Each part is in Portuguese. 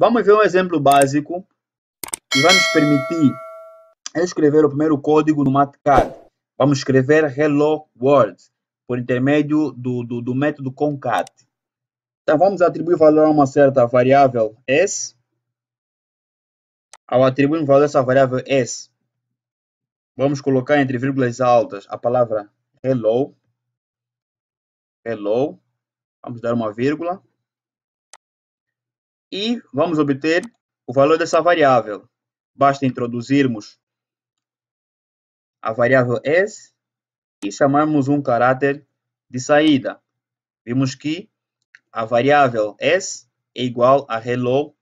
Vamos ver um exemplo básico que vai nos permitir escrever o primeiro código no MATCAD. Vamos escrever Hello World por intermédio do, do, do método concat. Então, vamos atribuir valor a uma certa variável s. Ao atribuir um valor a essa variável s, vamos colocar entre vírgulas altas a palavra hello. Hello. Vamos dar uma vírgula e vamos obter o valor dessa variável. Basta introduzirmos a variável s e chamarmos um caráter de saída. Vimos que a variável s é igual a hello,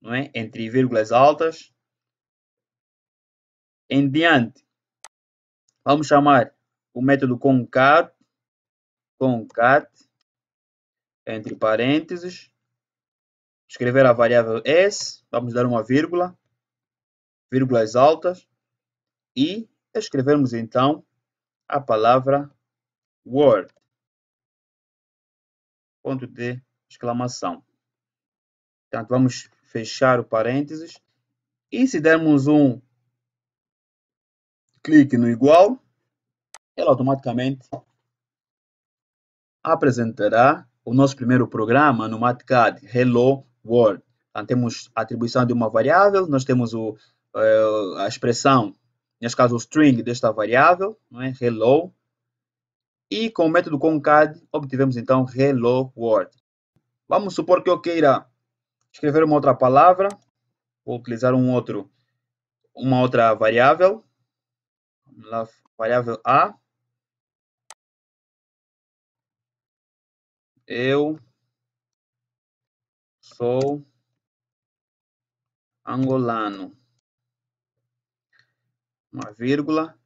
não é? entre vírgulas altas, em diante. Vamos chamar o método concat, concat, entre parênteses, escrever a variável s, vamos dar uma vírgula, vírgulas altas, e escrevermos então a palavra word, ponto de exclamação. Portanto, vamos fechar o parênteses, e se dermos um clique no igual, ele automaticamente apresentará o nosso primeiro programa no MATCAD Hello word. Então, temos a atribuição de uma variável, nós temos o, eh, a expressão, neste caso o string desta variável, não é? hello, e com o método concat obtivemos então hello world. Vamos supor que eu queira escrever uma outra palavra, vou utilizar um outro, uma outra variável, Vamos lá, variável a, eu Sou angolano. Uma vírgula.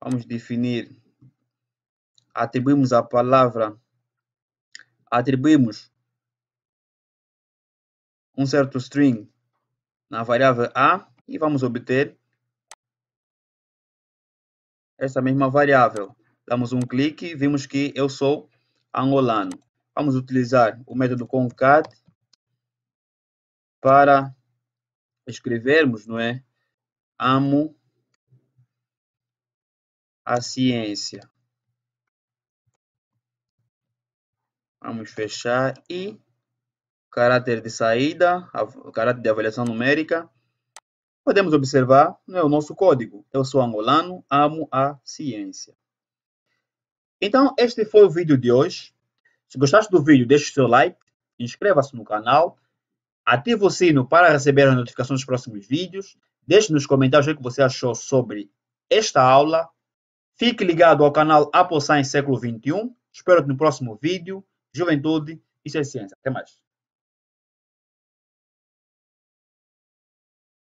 Vamos definir. Atribuímos a palavra. Atribuímos um certo string na variável a e vamos obter essa mesma variável. Damos um clique e vimos que eu sou angolano. Vamos utilizar o método concat para escrevermos, não é? Amo a ciência. Vamos fechar e caráter de saída, caráter de avaliação numérica. Podemos observar né, o nosso código. Eu sou angolano, amo a ciência. Então, este foi o vídeo de hoje. Se gostaste do vídeo, deixe seu like, inscreva-se no canal, ative o sino para receber as notificações dos próximos vídeos, deixe nos comentários o que você achou sobre esta aula, fique ligado ao canal em Século XXI, espero que no próximo vídeo, Juventude, isso é ciência. Até mais.